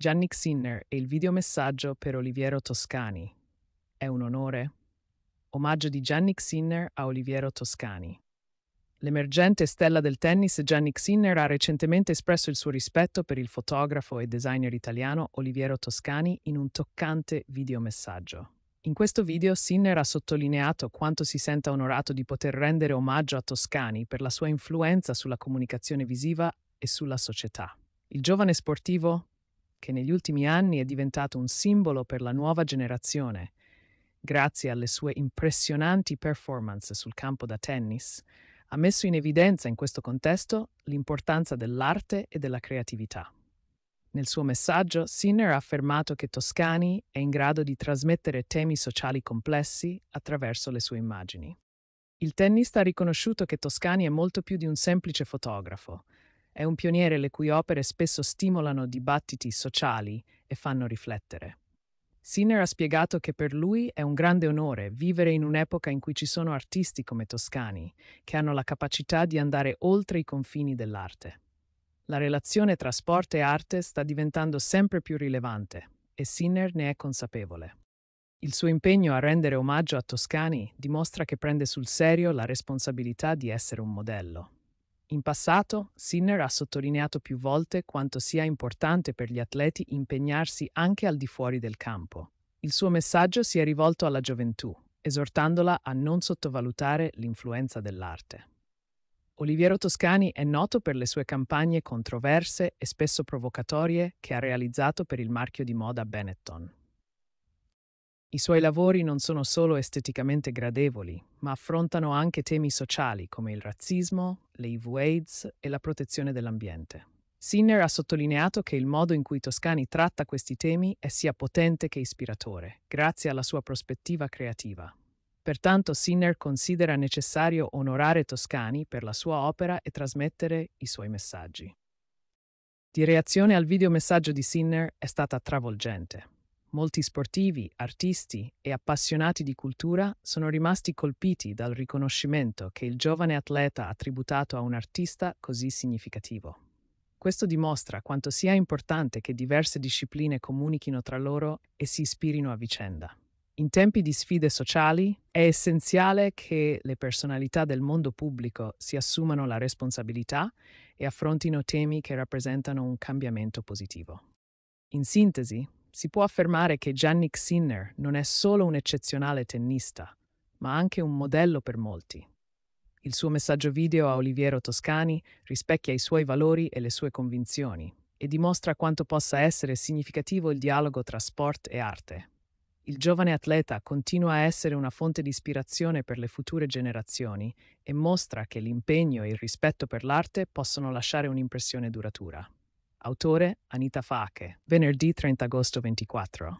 Gianni Sinner e il videomessaggio per Oliviero Toscani. È un onore? Omaggio di Gianni Sinner a Oliviero Toscani. L'emergente stella del tennis Gianni Sinner ha recentemente espresso il suo rispetto per il fotografo e designer italiano Oliviero Toscani in un toccante videomessaggio. In questo video Sinner ha sottolineato quanto si senta onorato di poter rendere omaggio a Toscani per la sua influenza sulla comunicazione visiva e sulla società. Il giovane sportivo, che negli ultimi anni è diventato un simbolo per la nuova generazione, grazie alle sue impressionanti performance sul campo da tennis, ha messo in evidenza in questo contesto l'importanza dell'arte e della creatività. Nel suo messaggio, Sinner ha affermato che Toscani è in grado di trasmettere temi sociali complessi attraverso le sue immagini. Il tennista ha riconosciuto che Toscani è molto più di un semplice fotografo, è un pioniere le cui opere spesso stimolano dibattiti sociali e fanno riflettere. Sinner ha spiegato che per lui è un grande onore vivere in un'epoca in cui ci sono artisti come Toscani, che hanno la capacità di andare oltre i confini dell'arte. La relazione tra sport e arte sta diventando sempre più rilevante e Sinner ne è consapevole. Il suo impegno a rendere omaggio a Toscani dimostra che prende sul serio la responsabilità di essere un modello. In passato, Sinner ha sottolineato più volte quanto sia importante per gli atleti impegnarsi anche al di fuori del campo. Il suo messaggio si è rivolto alla gioventù, esortandola a non sottovalutare l'influenza dell'arte. Oliviero Toscani è noto per le sue campagne controverse e spesso provocatorie che ha realizzato per il marchio di moda Benetton. I suoi lavori non sono solo esteticamente gradevoli, ma affrontano anche temi sociali come il razzismo, le aids e la protezione dell'ambiente. Sinner ha sottolineato che il modo in cui Toscani tratta questi temi è sia potente che ispiratore, grazie alla sua prospettiva creativa. Pertanto Sinner considera necessario onorare Toscani per la sua opera e trasmettere i suoi messaggi. Di reazione al videomessaggio di Sinner è stata travolgente molti sportivi, artisti e appassionati di cultura sono rimasti colpiti dal riconoscimento che il giovane atleta ha tributato a un artista così significativo. Questo dimostra quanto sia importante che diverse discipline comunichino tra loro e si ispirino a vicenda. In tempi di sfide sociali è essenziale che le personalità del mondo pubblico si assumano la responsabilità e affrontino temi che rappresentano un cambiamento positivo. In sintesi, si può affermare che Jannik Sinner non è solo un eccezionale tennista, ma anche un modello per molti. Il suo messaggio video a Oliviero Toscani rispecchia i suoi valori e le sue convinzioni e dimostra quanto possa essere significativo il dialogo tra sport e arte. Il giovane atleta continua a essere una fonte di ispirazione per le future generazioni e mostra che l'impegno e il rispetto per l'arte possono lasciare un'impressione duratura. Autore Anita Fache, venerdì 30 agosto 24.